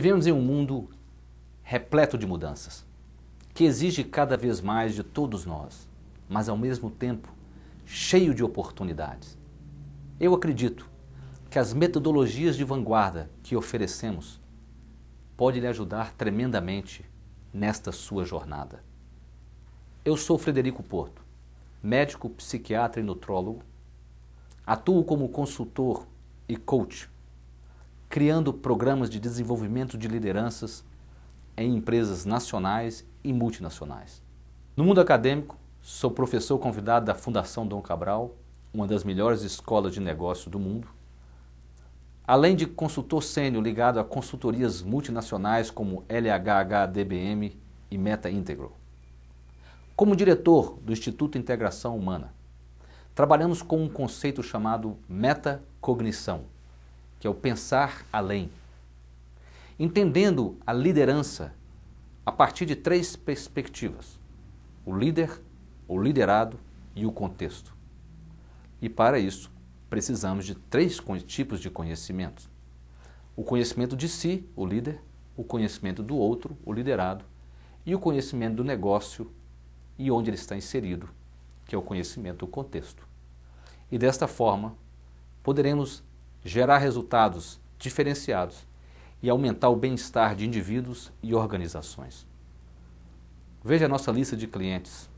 Vivemos em um mundo repleto de mudanças, que exige cada vez mais de todos nós, mas ao mesmo tempo cheio de oportunidades. Eu acredito que as metodologias de vanguarda que oferecemos podem lhe ajudar tremendamente nesta sua jornada. Eu sou Frederico Porto, médico, psiquiatra e nutrólogo. Atuo como consultor e coach criando programas de desenvolvimento de lideranças em empresas nacionais e multinacionais. No mundo acadêmico, sou professor convidado da Fundação Dom Cabral, uma das melhores escolas de negócio do mundo. Além de consultor sênior ligado a consultorias multinacionais como LHHDBM e Meta Integral. Como diretor do Instituto Integração Humana, trabalhamos com um conceito chamado metacognição que é o pensar além. Entendendo a liderança a partir de três perspectivas: o líder, o liderado e o contexto. E para isso, precisamos de três tipos de conhecimento: o conhecimento de si, o líder, o conhecimento do outro, o liderado, e o conhecimento do negócio e onde ele está inserido, que é o conhecimento do contexto. E desta forma, poderemos gerar resultados diferenciados e aumentar o bem-estar de indivíduos e organizações. Veja a nossa lista de clientes,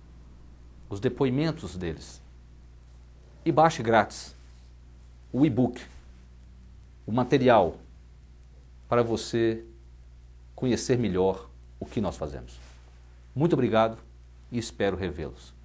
os depoimentos deles. E baixe grátis o e-book, o material para você conhecer melhor o que nós fazemos. Muito obrigado e espero revê-los.